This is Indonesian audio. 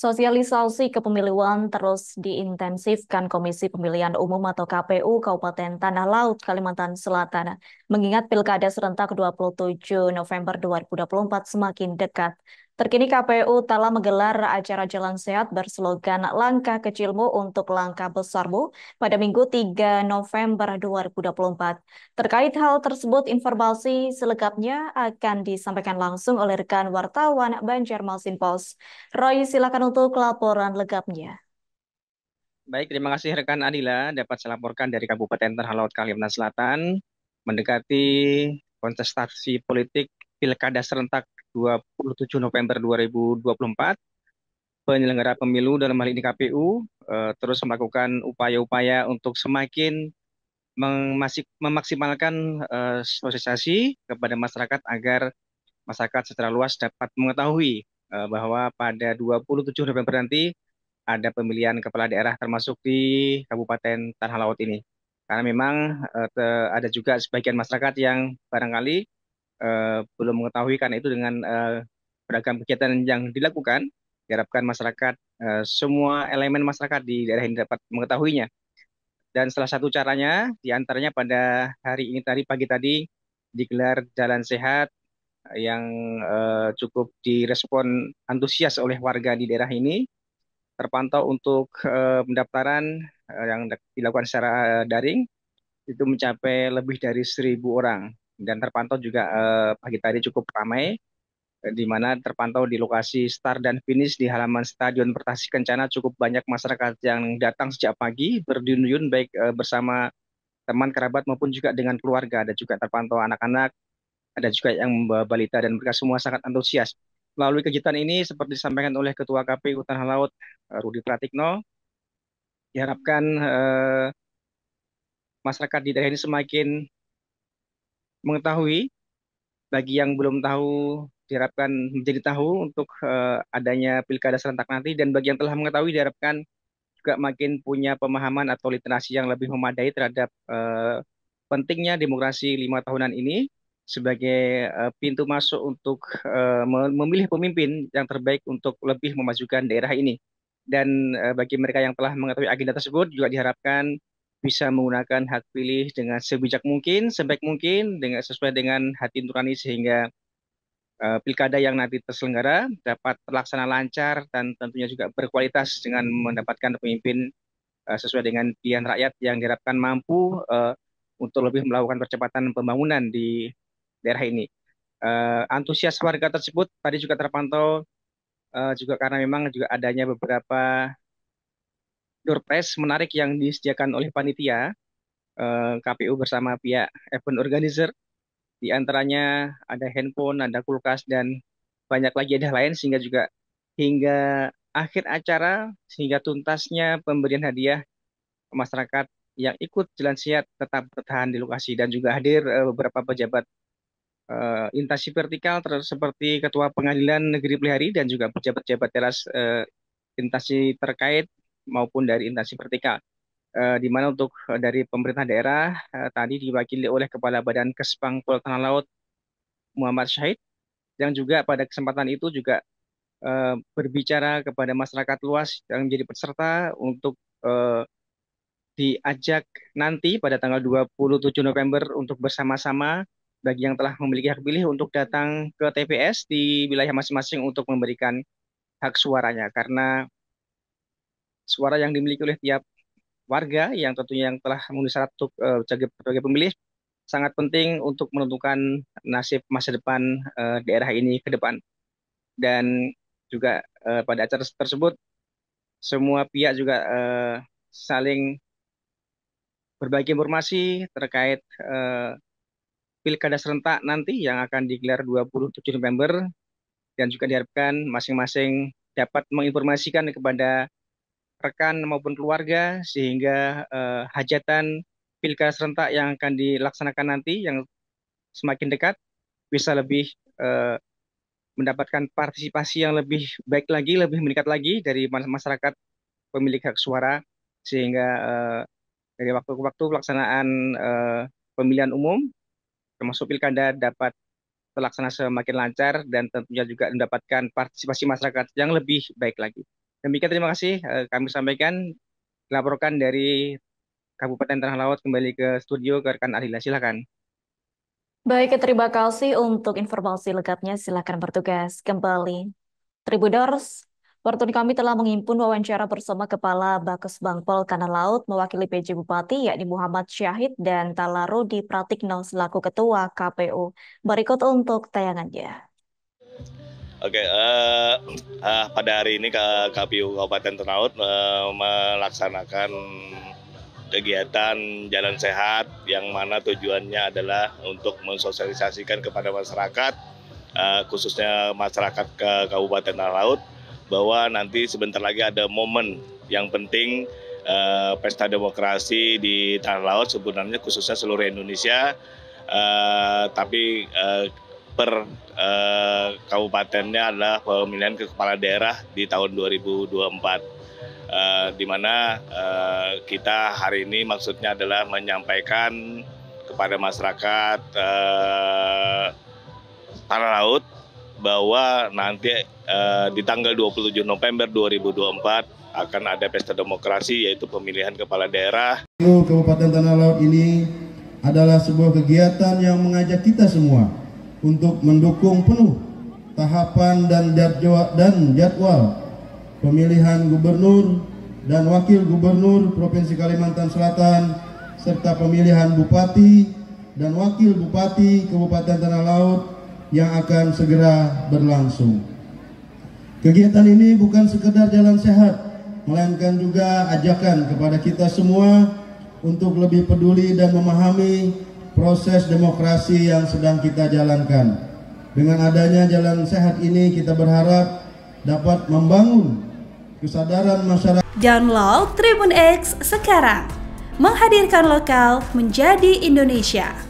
Sosialisasi kepemiluan terus diintensifkan Komisi Pemilihan Umum atau KPU Kabupaten Tanah Laut, Kalimantan Selatan. Mengingat Pilkada Serentak 27 November 2024 semakin dekat, Terkini KPU telah menggelar acara jalan sehat berslogan langkah kecilmu untuk langkah besarmu pada Minggu 3 November 2024. Terkait hal tersebut, informasi selengkapnya akan disampaikan langsung oleh rekan wartawan Banjarmasin Pos. Roy, silakan untuk laporan lengkapnya. Baik, terima kasih rekan Adila dapat saya laporkan dari Kabupaten Terhalaut Kalimantan Selatan mendekati kontestasi politik Pilkada serentak 27 November 2024 penyelenggara pemilu dalam hal ini KPU uh, eh, terus melakukan upaya-upaya untuk semakin memaksimalkan uh, sosialisasi kepada masyarakat agar masyarakat secara luas dapat mengetahui uh, bahwa pada 27 November nanti ada pemilihan kepala daerah termasuk di Kabupaten Tanah Laut ini. Karena memang eh, ada juga sebagian masyarakat yang barangkali eh, belum mengetahui karena itu dengan uh, beragam kegiatan yang dilakukan diharapkan masyarakat semua elemen masyarakat di daerah ini dapat mengetahuinya. Dan salah satu caranya diantaranya pada hari ini tadi pagi tadi digelar jalan sehat yang cukup direspon antusias oleh warga di daerah ini terpantau untuk pendaftaran Eh, yang dilakukan secara eh, daring itu mencapai lebih dari seribu orang dan terpantau juga eh, pagi tadi cukup ramai eh, di mana terpantau di lokasi start dan finish di halaman Stadion Pertasi Kencana cukup banyak masyarakat yang datang sejak pagi berduyun-duyun baik eh, bersama teman kerabat maupun juga dengan keluarga ada juga terpantau anak-anak ada juga yang membawa balita dan mereka semua sangat antusias melalui kegiatan ini seperti disampaikan oleh Ketua KPU Tanah Laut Rudi Pratikno diharapkan eh, masyarakat di daerah ini semakin mengetahui. Bagi yang belum tahu, diharapkan menjadi tahu untuk eh, adanya pilkada serentak nanti. Dan bagi yang telah mengetahui, diharapkan juga makin punya pemahaman atau literasi yang lebih memadai terhadap eh, pentingnya demokrasi lima tahunan ini sebagai uh, pintu masuk untuk uh, memilih pemimpin yang terbaik untuk lebih memajukan daerah ini dan uh, bagi mereka yang telah mengetahui agenda tersebut juga diharapkan bisa menggunakan hak pilih dengan sebijak mungkin, sebaik mungkin, dengan sesuai dengan hati nurani sehingga uh, pilkada yang nanti terselenggara dapat terlaksana lancar dan tentunya juga berkualitas dengan mendapatkan pemimpin uh, sesuai dengan pilihan rakyat yang diharapkan mampu uh, untuk lebih melakukan percepatan pembangunan di daerah ini. Uh, antusias warga tersebut tadi juga terpantau uh, juga karena memang juga adanya beberapa door prize menarik yang disediakan oleh panitia uh, eh, KPU bersama pihak event organizer. Di antaranya ada handphone, ada kulkas dan banyak lagi ada lain sehingga juga hingga akhir acara sehingga tuntasnya pemberian hadiah masyarakat yang ikut jalan sehat tetap bertahan di lokasi dan juga hadir eh, beberapa pejabat uh, eh, intasi vertikal ter seperti Ketua Pengadilan Negeri Pelihari dan juga pejabat-pejabat teras uh, eh, intasi terkait maupun dari intasi vertikal. Uh, di mana untuk dari pemerintah daerah uh, tadi diwakili oleh Kepala Badan Kespang tanah Laut Muhammad Syahid yang juga pada kesempatan itu juga uh, berbicara kepada masyarakat luas yang menjadi peserta untuk uh, diajak nanti pada tanggal 27 November untuk bersama-sama bagi yang telah memiliki hak pilih untuk datang ke TPS di wilayah masing-masing untuk memberikan hak suaranya karena suara yang dimiliki oleh tiap warga yang tentunya yang telah memenuhi syarat untuk uh, sebagai pemilih sangat penting untuk menentukan nasib masa depan uh, daerah ini ke depan dan juga uh, pada acara tersebut semua pihak juga uh, saling berbagi informasi terkait uh, pilkada serentak nanti yang akan digelar 27 November dan juga diharapkan masing-masing dapat menginformasikan kepada rekan maupun keluarga sehingga eh, hajatan pilkada serentak yang akan dilaksanakan nanti yang semakin dekat bisa lebih eh, mendapatkan partisipasi yang lebih baik lagi, lebih meningkat lagi dari masyarakat pemilik hak suara sehingga eh, dari waktu ke waktu pelaksanaan eh, pemilihan umum termasuk pilkada dapat terlaksana semakin lancar dan tentunya juga mendapatkan partisipasi masyarakat yang lebih baik lagi. Demikian terima kasih eh, kami sampaikan laporkan dari Kabupaten Tanah Laut kembali ke studio ke rekan Adila silakan. Baik, terima kasih untuk informasi lengkapnya. Silakan bertugas kembali. Tribudors, Wartawan kami telah menghimpun wawancara bersama Kepala Bakus Bangpol Kanan Laut mewakili PJ Bupati yakni Muhammad Syahid dan di Pratikno selaku Ketua KPU. Berikut untuk tayangannya. Oke, uh, uh, pada hari ini KPU Kabupaten Ternaut uh, eh, melaksanakan kegiatan jalan sehat yang mana tujuannya adalah untuk mensosialisasikan kepada masyarakat uh, khususnya masyarakat ke Kabupaten Tanah bahwa nanti sebentar lagi ada momen yang penting eh, pesta demokrasi di tanah laut sebenarnya khususnya seluruh Indonesia eh, tapi eh, per eh, kabupatennya adalah pemilihan ke kepala daerah di tahun 2024. Eh, di mana eh, kita hari ini maksudnya adalah menyampaikan kepada masyarakat eh, tanah laut bahwa nanti uh, di tanggal 27 November 2024 akan ada pesta demokrasi yaitu pemilihan kepala daerah. Kabupaten Tanah Laut ini adalah sebuah kegiatan yang mengajak kita semua untuk mendukung penuh tahapan dan jadwal pemilihan gubernur dan wakil gubernur Provinsi Kalimantan Selatan serta pemilihan bupati dan wakil bupati Kabupaten Tanah Laut yang akan segera berlangsung. Kegiatan ini bukan sekedar jalan sehat, melainkan juga ajakan kepada kita semua untuk lebih peduli dan memahami proses demokrasi yang sedang kita jalankan. Dengan adanya jalan sehat ini kita berharap dapat membangun kesadaran masyarakat. Download Tribun X sekarang. Menghadirkan lokal menjadi Indonesia.